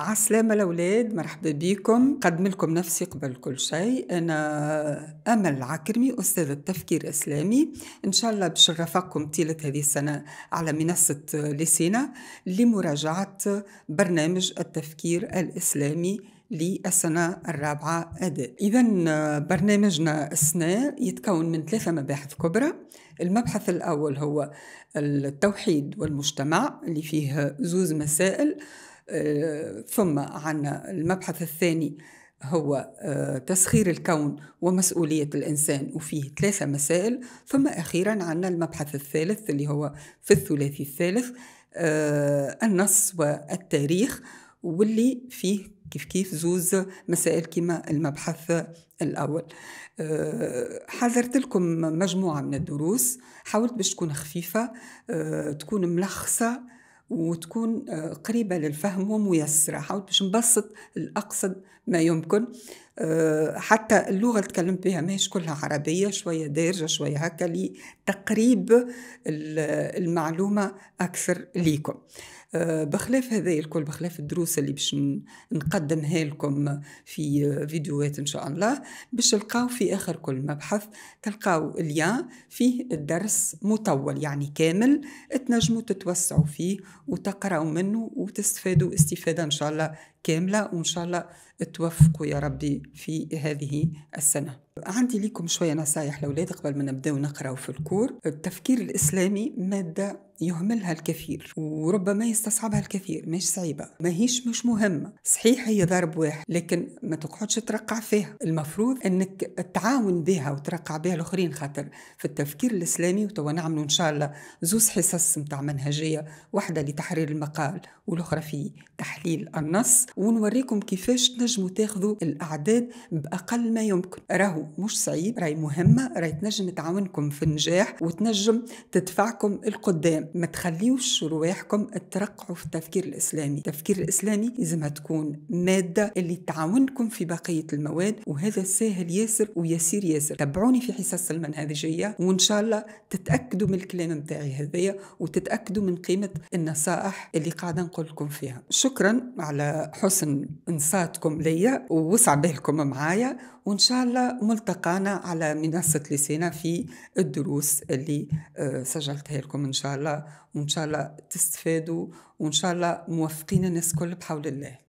عسلامة الأولاد مرحبا بكم قدم لكم نفسي قبل كل شيء أنا أمل عكرمي أستاذة تفكير إسلامي إن شاء الله باش نرافقكم طيلة هذه السنة على منصة لسينا لمراجعة برنامج التفكير الإسلامي للسنة الرابعة أداء إذا برنامجنا السنة يتكون من ثلاثة مباحث كبرى المبحث الأول هو التوحيد والمجتمع اللي فيه زوز مسائل ثم عنا المبحث الثاني هو آه، تسخير الكون ومسؤولية الإنسان وفيه ثلاثة مسائل ثم أخيرا عنا المبحث الثالث اللي هو في الثلاثي الثالث آه، النص والتاريخ واللي فيه كيف كيف زوز مسائل كما المبحث الأول آه، حذرت لكم مجموعة من الدروس حاولت باش تكون خفيفة تكون ملخصة وتكون آه، قريبة للفهم وميسرة حاولت باش نبسط الأقصد ما يمكن آه، حتى اللغة اللي تكلمت بها ماهيش كلها عربية شوية دارجة شوية هكا لتقريب المعلومة أكثر ليكم آه، بخلاف هذا الكل بخلاف الدروس اللي باش نقدمها لكم في فيديوهات ان شاء الله باش تلقاو في اخر كل مبحث تلقاو اليان فيه الدرس مطول يعني كامل تنجموا تتوسعوا فيه وتقرأوا منه وتستفادوا استفادة إن شاء الله كاملة وإن شاء الله توفقوا يا ربي في هذه السنة عندي لكم شوية نصايح لأولاد قبل ما نبداو نقراو في الكور التفكير الإسلامي مادة يهملها الكثير وربما يستصعبها الكثير مش صعيبة ماهيش مش مهمة صحيح هي ضرب واحد لكن ما تقعدش ترقع فيها المفروض أنك تعاون بها وترقع بها الآخرين خاطر في التفكير الإسلامي وتوا نعملوا إن شاء الله زوز حصص متاع منهجية واحدة لتحرير المقال والأخرى في تحليل النص ونوريكم كيفاش تنجموا تاخذوا الاعداد باقل ما يمكن راهو مش صعيب راهي مهمه راهي تنجم تعاونكم في النجاح وتنجم تدفعكم القدام ما تخليوش رواحكم ترقعوا في التفكير الاسلامي التفكير الاسلامي لازمها تكون ماده اللي تعاونكم في بقيه المواد وهذا ساهل ياسر ويسير ياسر تابعوني في حصص المنهجيه وان شاء الله تتاكدوا من الكلام نتاعي هذايا وتتاكدوا من قيمه النصائح اللي قاعده نقول لكم فيها شكرا على حسن انصاتكم ليا ووسع بالكم معايا وان شاء الله ملتقانا على منصه لسينا في الدروس اللي آه، سجلتها لكم ان شاء الله وان شاء الله تستفادوا وان شاء الله موفقين الناس كل بحول الله